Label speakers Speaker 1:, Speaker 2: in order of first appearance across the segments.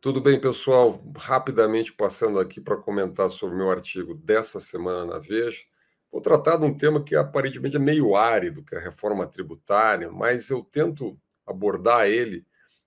Speaker 1: Tudo bem, pessoal? Rapidamente passando aqui para comentar sobre o meu artigo dessa semana na Veja. Vou tratar de um tema que aparentemente é meio árido, que é a reforma tributária, mas eu tento abordar ele do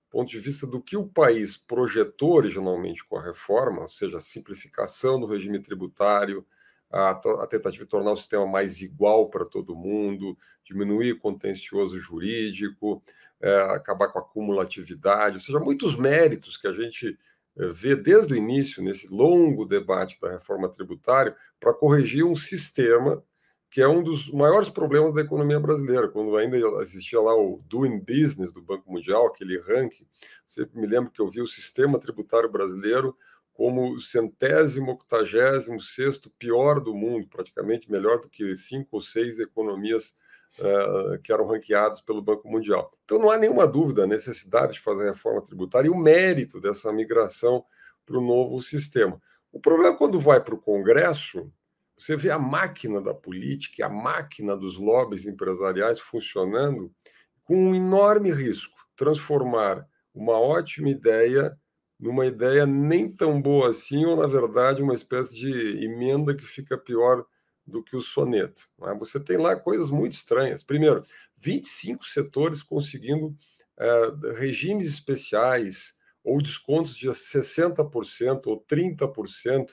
Speaker 1: ponto de vista do que o país projetou originalmente com a reforma, ou seja, a simplificação do regime tributário, a, a tentativa de tornar o sistema mais igual para todo mundo, diminuir o contencioso jurídico, é, acabar com a cumulatividade, ou seja, muitos méritos que a gente é, vê desde o início, nesse longo debate da reforma tributária, para corrigir um sistema que é um dos maiores problemas da economia brasileira. Quando ainda existia lá o Doing Business do Banco Mundial, aquele ranking, sempre me lembro que eu vi o sistema tributário brasileiro como o centésimo, octagésimo, sexto pior do mundo, praticamente melhor do que cinco ou seis economias uh, que eram ranqueadas pelo Banco Mundial. Então não há nenhuma dúvida a necessidade de fazer reforma tributária e o mérito dessa migração para o novo sistema. O problema é quando vai para o Congresso, você vê a máquina da política, a máquina dos lobbies empresariais funcionando com um enorme risco transformar uma ótima ideia numa ideia nem tão boa assim, ou na verdade uma espécie de emenda que fica pior do que o soneto. Né? Você tem lá coisas muito estranhas. Primeiro, 25 setores conseguindo é, regimes especiais ou descontos de 60% ou 30%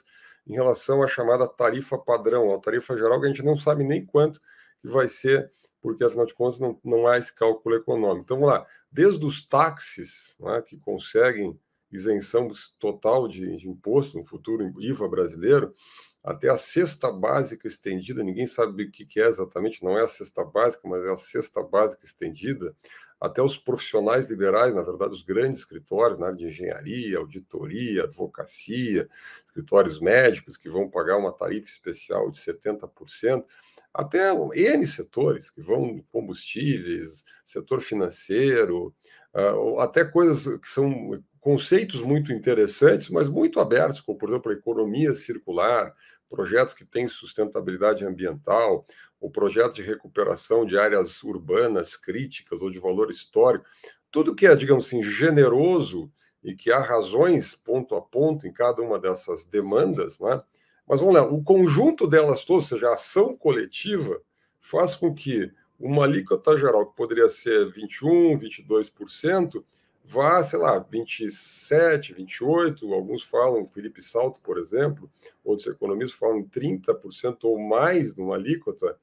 Speaker 1: em relação à chamada tarifa padrão, a tarifa geral, que a gente não sabe nem quanto que vai ser, porque afinal de contas não, não há esse cálculo econômico. Então vamos lá, desde os táxis né, que conseguem isenção total de, de imposto, no futuro IVA brasileiro, até a cesta básica estendida, ninguém sabe o que é exatamente, não é a cesta básica, mas é a cesta básica estendida, até os profissionais liberais, na verdade, os grandes escritórios na área de engenharia, auditoria, advocacia, escritórios médicos que vão pagar uma tarifa especial de 70%, até N setores que vão combustíveis, setor financeiro, uh, até coisas que são conceitos muito interessantes, mas muito abertos, como, por exemplo, a economia circular, projetos que têm sustentabilidade ambiental, o projeto de recuperação de áreas urbanas críticas ou de valor histórico, tudo que é, digamos assim, generoso e que há razões ponto a ponto em cada uma dessas demandas, né? Mas vamos lá, o conjunto delas todas, ou seja, a ação coletiva, faz com que uma alíquota geral que poderia ser 21, 22%, vá, sei lá, 27, 28, alguns falam, Felipe Salto, por exemplo, outros economistas falam 30% ou mais numa alíquota,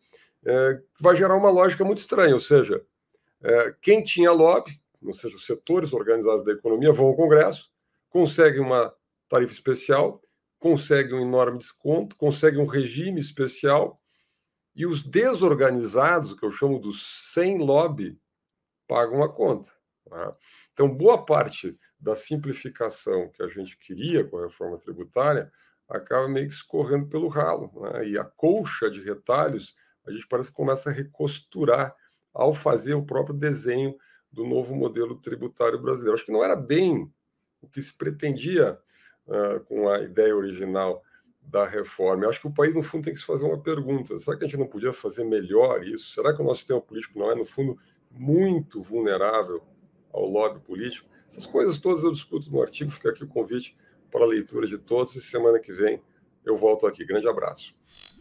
Speaker 1: é, vai gerar uma lógica muito estranha, ou seja, é, quem tinha lobby, ou seja, os setores organizados da economia vão ao Congresso, conseguem uma tarifa especial, conseguem um enorme desconto, conseguem um regime especial, e os desorganizados, que eu chamo dos sem lobby, pagam a conta. Né? Então, boa parte da simplificação que a gente queria com a reforma tributária acaba meio que escorrendo pelo ralo. Né? E a colcha de retalhos, a gente parece que começa a recosturar ao fazer o próprio desenho do novo modelo tributário brasileiro. Acho que não era bem o que se pretendia uh, com a ideia original da reforma. Eu acho que o país, no fundo, tem que se fazer uma pergunta: será que a gente não podia fazer melhor isso? Será que o nosso sistema político não é, no fundo, muito vulnerável ao lobby político? Essas coisas todas eu discuto no artigo, fica aqui o convite para a leitura de todos e semana que vem eu volto aqui. Grande abraço.